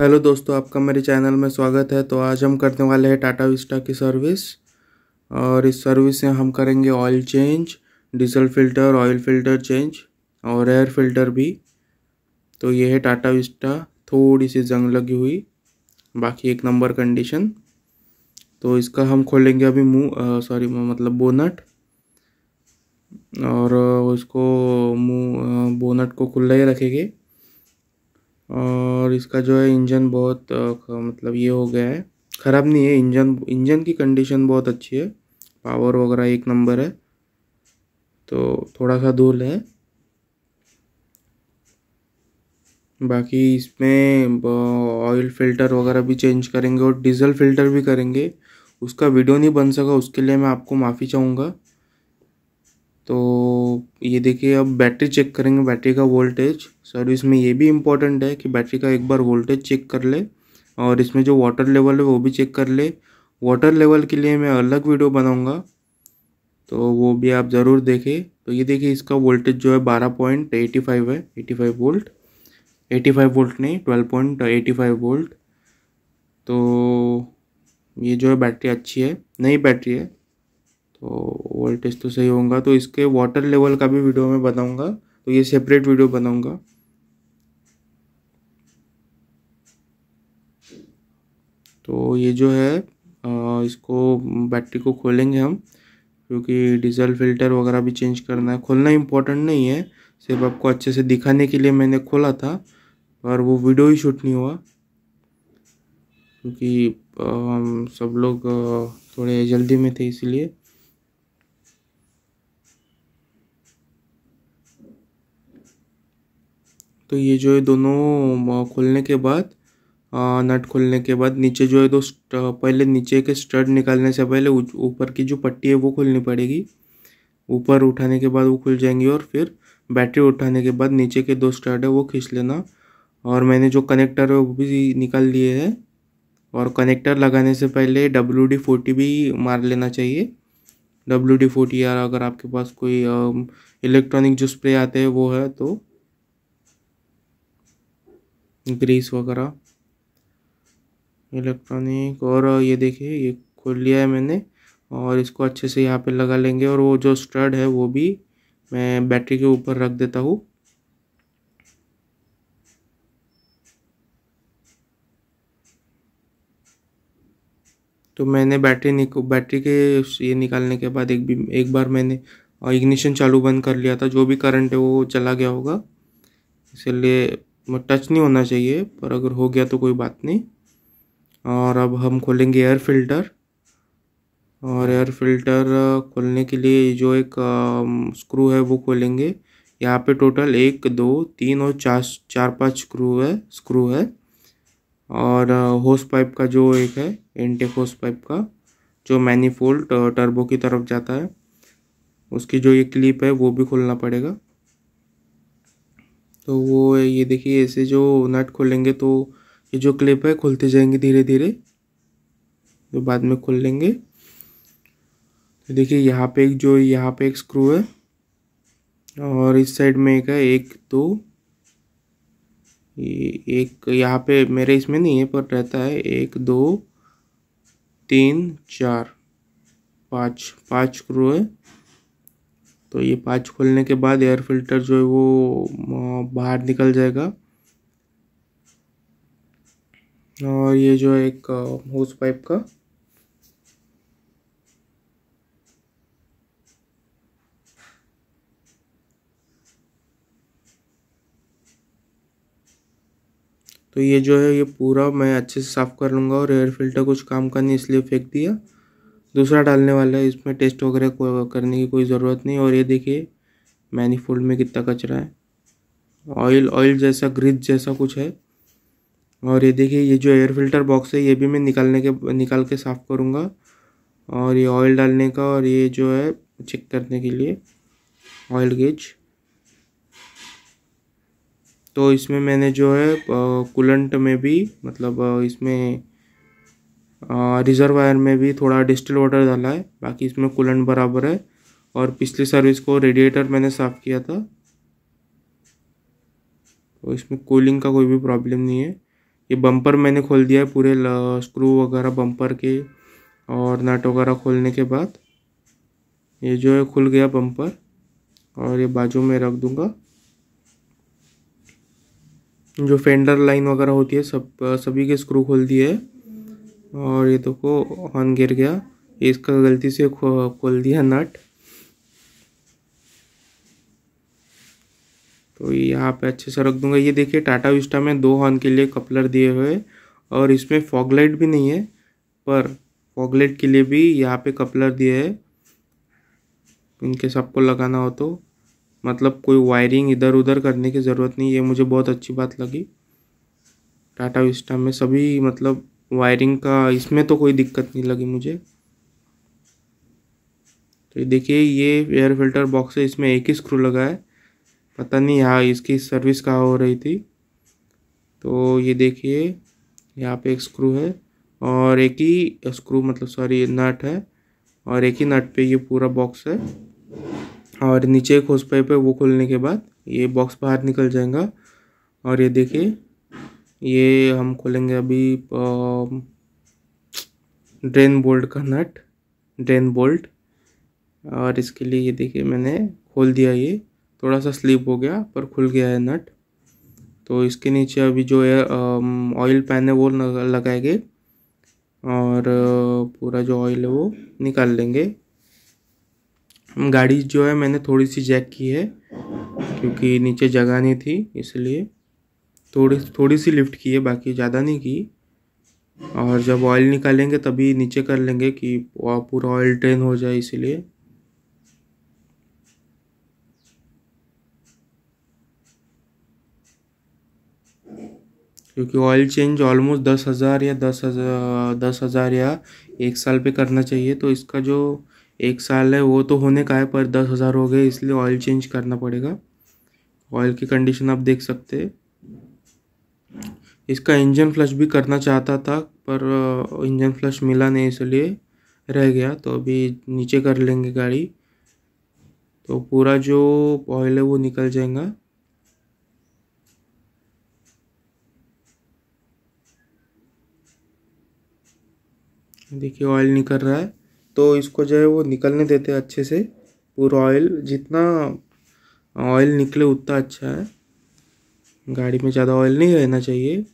hello दोस्तों आपका मेरे चैनल में स्वागत है तो आज हम करने वाले हैं टाटा विस्टा की सर्विस और इस सर्विस से हम करेंगे oil change diesel filter oil filter change और एयर फिल्टर भी तो ये है टाटा विस्टा थोड़ी सी जंग लगी हुई बाकी एक नंबर कंडीशन तो इसका हम खोलेंगे अभी मुँह सॉरी मतलब बोनट और उसको मुँह बोनट को खुला ही रखेंगे और इसका जो है इंजन बहुत मतलब ये हो गया है ख़राब नहीं है इंजन इंजन की कंडीशन बहुत अच्छी है पावर वगैरह एक नंबर है तो थोड़ा सा धूल है बाकी इसमें ऑयल फिल्टर वगैरह भी चेंज करेंगे और डीजल फिल्टर भी करेंगे उसका वीडियो नहीं बन सका उसके लिए मैं आपको माफ़ी चाहूँगा तो ये देखिए अब बैटरी चेक करेंगे बैटरी का वोल्टेज सर्विस में ये भी इम्पोर्टेंट है कि बैटरी का एक बार वोल्टेज चेक कर ले और इसमें जो वाटर लेवल है वो भी चेक कर ले वाटर लेवल के लिए मैं अलग वीडियो बनाऊँगा तो वो भी आप ज़रूर देखें तो ये देखिए इसका वोल्टेज जो है बारह पॉइंट एटी फाइव है eighty five volt eighty five volt नहीं twelve point eighty five volt तो ये जो है बैटरी अच्छी है नई बैटरी है तो वोल्टेज तो सही होगा तो इसके वाटर लेवल का भी वीडियो मैं बनाऊँगा तो ये सेपरेट वीडियो बनाऊँगा तो ये जो है इसको बैटरी को खोलेंगे हम क्योंकि डीजल फिल्टर वगैरह भी चेंज करना है खोलना इम्पोर्टेंट नहीं है सिर्फ आपको अच्छे से दिखाने के लिए मैंने खोला था पर वो वीडियो ही शूट नहीं हुआ क्योंकि हम सब लोग थोड़े जल्दी में थे इसलिए तो ये जो है दोनों खोलने के बाद नट खोलने के बाद नीचे जो है दो पहले नीचे के स्टड निकालने से पहले ऊपर की जो पट्टी है वो खोलनी पड़ेगी ऊपर उठाने के बाद वो खुल जाएंगी और फिर बैटरी उठाने के बाद नीचे के दो स्टड है वो खींच लेना और मैंने जो कनेक्टर है वो भी निकाल लिए है और कनेक्टर लगाने से पहले डब्ल्यू डी फोर्टी भी मार लेना चाहिए डब्ल्यू डी फोर्टी यार अगर आपके पास कोई इलेक्ट्रॉनिक जो स्प्रे आते हैं वो है तो ग्रीस वगैरह इलेक्ट्रॉनिक और ये देखिए ये खोल लिया है मैंने और इसको अच्छे से यहाँ पे लगा लेंगे और वो जो स्टड है वो भी मैं बैटरी के ऊपर रख देता हूँ तो मैंने बैटरी निको बैटरी के ये निकालने के बाद एक भी एक बार मैंने इग्निशन चालू बंद कर लिया था जो भी करंट है वो चला गया होगा इसलिए टच मतलब नहीं होना चाहिए पर अगर हो गया तो कोई बात नहीं और अब हम खोलेंगे एयर फिल्टर और एयर फिल्टर खोलने के लिए जो एक स्क्रू है वो खोलेंगे यहाँ पे टोटल एक दो तीन और चार चार पांच स्क्रू है स्क्रू है और होस पाइप का जो एक है इनटेक होस पाइप का जो मैनीफोल्ड टर्बो की तरफ जाता है उसकी जो ये क्लिप है वो भी खोलना पड़ेगा तो वो ये देखिए ऐसे जो नट खोलेंगे तो ये जो क्लिप है खुलते जाएंगे धीरे धीरे जो बाद में खोल लेंगे तो देखिए यहाँ पे एक जो यहाँ पे एक स्क्रू है और इस साइड में एक है एक दो ये एक यहाँ पे मेरे इसमें नहीं है पर रहता है एक दो तीन चार पाँच पाँच स्क्रू है तो ये पाँच खोलने के बाद एयर फिल्टर जो है वो बाहर निकल जाएगा और ये जो है एक होस पाइप का तो ये जो है ये पूरा मैं अच्छे से साफ़ कर लूँगा और एयर फिल्टर कुछ काम का नहीं इसलिए फेंक दिया दूसरा डालने वाला है इसमें टेस्ट वगैरह करने की कोई ज़रूरत नहीं और ये देखिए मैनीफोल्ड में कितना कचरा है ऑयल ऑयल जैसा ग्रिज जैसा कुछ है और ये देखिए ये जो एयर फिल्टर बॉक्स है ये भी मैं निकालने के निकाल के साफ़ करूँगा और ये ऑयल डालने का और ये जो है चेक करने के लिए ऑयल गेज तो इसमें मैंने जो है कूलेंट में भी मतलब इसमें रिजर्वायर में भी थोड़ा डिस्टिल वाटर डाला है बाकी इसमें कूलेंट बराबर है और पिछली सर्विस को रेडिएटर मैंने साफ़ किया था तो इसमें कूलिंग का कोई भी प्रॉब्लम नहीं है ये बम्पर मैंने खोल दिया है पूरे स्क्रू वगैरह बम्पर के और नट वगैरह खोलने के बाद ये जो है खुल गया बम्पर और ये बाजू में रख दूँगा जो फेंडर लाइन वगैरह होती है सब सभी के स्क्रू खोल दिए हैं और ये देखो ऑन गिर गया इसका गलती से खोल दिया नट तो यहाँ पे अच्छे से रख दूंगा ये देखिए टाटा विस्टा में दो हॉर्न के लिए कपलर दिए हुए और इसमें फॉगलाइट भी नहीं है पर फॉगलाइट के लिए भी यहाँ पे कपलर दिए है इनके सबको लगाना हो तो मतलब कोई वायरिंग इधर उधर करने की ज़रूरत नहीं ये मुझे बहुत अच्छी बात लगी टाटा विस्टा में सभी मतलब वायरिंग का इसमें तो कोई दिक्कत नहीं लगी मुझे तो ये देखिए ये एयर फिल्टर बॉक्स है इसमें एक ही स्क्रू लगा है पता नहीं यहाँ इसकी सर्विस कहाँ हो रही थी तो ये देखिए यहाँ पे एक स्क्रू है और एक ही स्क्रू मतलब सॉरी नट है और एक ही नट पे ये पूरा बॉक्स है और नीचे एक होस पाइप है वो खोलने के बाद ये बॉक्स बाहर निकल जाएगा और ये देखिए ये हम खोलेंगे अभी ड्रेन बोल्ट का नट ड्रेन बोल्ट और इसके लिए ये देखिए मैंने खोल दिया ये थोड़ा सा स्लिप हो गया पर खुल गया है नट तो इसके नीचे अभी जो है ऑयल पैन है वो लगाएंगे और पूरा जो ऑयल है वो निकाल लेंगे गाड़ी जो है मैंने थोड़ी सी जैक की है क्योंकि नीचे जगह नहीं थी इसलिए थोड़ी थोड़ी सी लिफ्ट की है बाकी ज़्यादा नहीं की और जब ऑयल निकालेंगे तभी नीचे कर लेंगे कि पूरा ऑयल ड्रेन हो जाए इसीलिए क्योंकि ऑयल चेंज ऑलमोस्ट दस हज़ार या दस हज़ार दस हज़ार या एक साल पे करना चाहिए तो इसका जो एक साल है वो तो होने का है पर दस हज़ार हो गए इसलिए ऑयल चेंज करना पड़ेगा ऑयल की कंडीशन आप देख सकते हैं इसका इंजन फ्लश भी करना चाहता था पर इंजन फ्लश मिला नहीं इसलिए रह गया तो अभी नीचे कर लेंगे गाड़ी तो पूरा जो ऑयल है वो निकल जाएगा देखिए ऑयल निकल रहा है तो इसको जो है वो निकलने देते हैं अच्छे से पूरा ऑयल जितना ऑयल निकले उतना अच्छा है गाड़ी में ज़्यादा ऑयल नहीं रहना चाहिए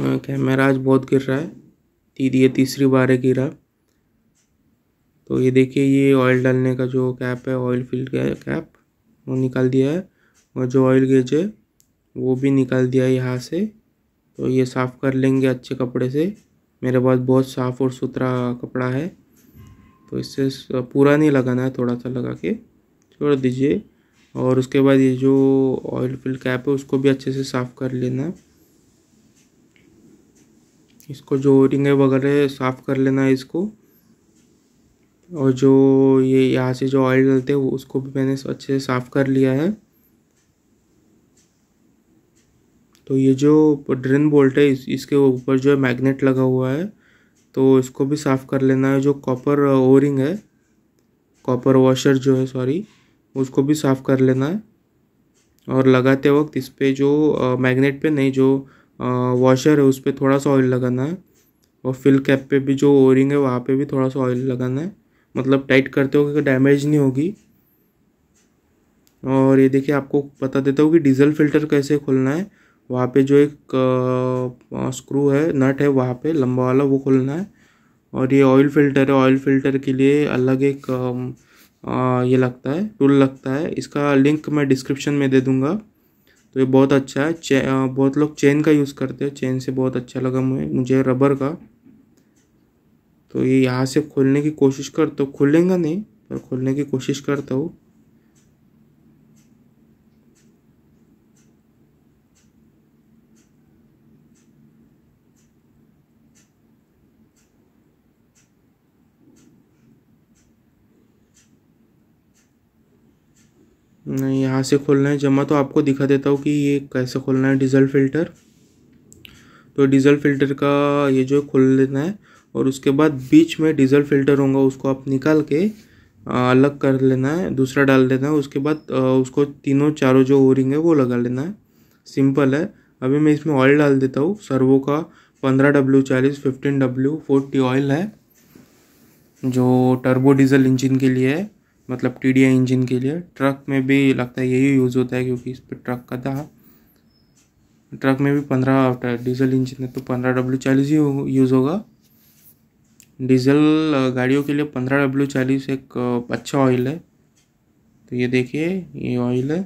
कैमरा आज बहुत गिर रहा है दीदी ये तीसरी बार है गिरा तो ये देखिए ये ऑयल डालने का जो कैप है ऑयल फिल्ड का कैप वो निकाल दिया है और जो ऑयल गेज है वो भी निकाल दिया है यहाँ से तो ये साफ़ कर लेंगे अच्छे कपड़े से मेरे पास बहुत साफ़ और सुथरा कपड़ा है तो इससे पूरा नहीं लगाना है थोड़ा सा लगा के छोड़ दीजिए और उसके बाद ये जो ऑयल फिल कैप है उसको भी अच्छे से साफ़ कर लेना है इसको जो रिंग वगैरह साफ़ कर लेना है इसको और जो ये यहाँ से जो ऑयल डलते हैं उसको भी मैंने अच्छे से साफ़ कर लिया है तो ये जो ड्रिन बोल्ट है इसके ऊपर जो है मैगनेट लगा हुआ है तो इसको भी साफ़ कर लेना है जो कॉपर ओरिंग है कॉपर वॉशर जो है सॉरी उसको भी साफ़ कर लेना है और लगाते वक्त इस पर जो मैग्नेट पे नहीं जो वॉशर है उस पर थोड़ा सा ऑयल लगाना है और फिल कैप पे भी जो ओरिंग है वहाँ पे भी थोड़ा सा ऑयल लगाना है मतलब टाइट करते हो क्योंकि डैमेज नहीं होगी और ये देखिए आपको बता देता हूँ कि डीजल फिल्टर कैसे खोलना है वहाँ पे जो एक स्क्रू है नट है वहाँ पे लंबा वाला वो खोलना है और ये ऑयल फिल्टर है ऑयल फिल्टर के लिए अलग एक आ, ये लगता है टूल लगता है इसका लिंक मैं डिस्क्रिप्शन में दे दूँगा तो ये बहुत अच्छा है चे बहुत लोग चेन का यूज़ करते हैं चेन से बहुत अच्छा लगा मुझे मुझे रबर का तो ये यहाँ से खोलने की कोशिश करता हूँ खुलेगा नहीं पर खोलने की कोशिश करता हूँ यहाँ से खोलना है जब मैं तो आपको दिखा देता हूँ कि ये कैसे खोलना है डीजल फिल्टर तो डीजल फिल्टर का ये जो खोल लेना है और उसके बाद बीच में डीजल फिल्टर होगा उसको आप निकाल के अलग कर लेना है दूसरा डाल देना है उसके बाद उसको तीनों चारों जो ओरिंग रिंग है वो लगा लेना है सिंपल है अभी मैं इसमें ऑयल डाल देता हूँ सर्वो का पंद्रह डब्ल्यू चालीस फिफ्टीन डब्ल्यू फोर्टी ऑयल है जो टर्बो डीजल इंजन के लिए है मतलब टी इंजन के लिए ट्रक में भी लगता है यही यूज़ होता है क्योंकि इस पर ट्रक का था ट्रक में भी पंद्रह डीजल इंजन है तो पंद्रह डब्ल्यू चालीस ही यूज़ होगा डीजल गाड़ियों के लिए पंद्रह डब्ल्यू चालीस एक अच्छा ऑयल है तो ये देखिए ये ऑयल है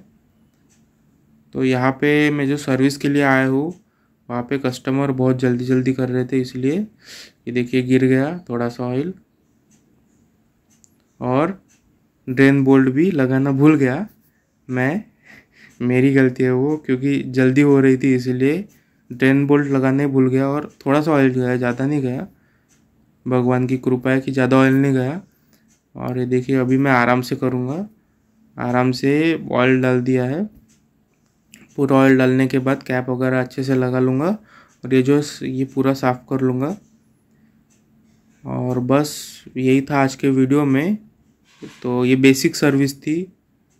तो यहाँ पे मैं जो सर्विस के लिए आया हूँ वहाँ पे कस्टमर बहुत जल्दी जल्दी कर रहे थे इसलिए ये देखिए गिर गया थोड़ा सा ऑयल और ड्रेन बोल्ट भी लगाना भूल गया मैं मेरी गलती है वो क्योंकि जल्दी हो रही थी इसीलिए ड्रेन बोल्ट लगाने भूल गया और थोड़ा सा ऑयल गया ज़्यादा नहीं गया भगवान की कृपा है कि ज़्यादा ऑयल नहीं गया और ये देखिए अभी मैं आराम से करूँगा आराम से ऑयल डाल दिया है पूरा ऑयल डालने के बाद कैप वगैरह अच्छे से लगा लूँगा और ये जो ये पूरा साफ़ कर लूँगा और बस यही था आज के वीडियो में तो ये बेसिक सर्विस थी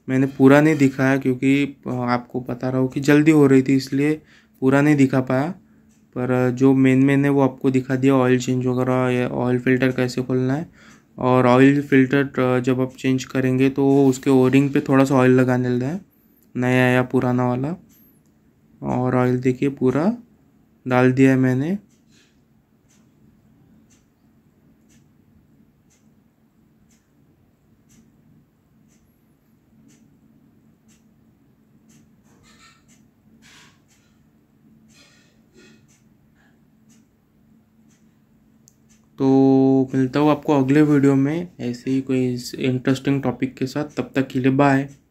मैंने पूरा नहीं दिखाया क्योंकि आपको बता रहा हूँ कि जल्दी हो रही थी इसलिए पूरा नहीं दिखा पाया पर जो मेन मेन है वो आपको दिखा दिया ऑयल चेंज वगैरह या ऑयल फ़िल्टर कैसे खोलना है और ऑयल फ़िल्टर जब आप चेंज करेंगे तो उसके ओरिंग पे थोड़ा सा ऑयल लगाने लगा है नया या पुराना वाला और ऑयल देखिए पूरा डाल दिया है मैंने मिलता हूँ आपको अगले वीडियो में ऐसे ही कोई इंटरेस्टिंग टॉपिक के साथ तब तक के लिए बाय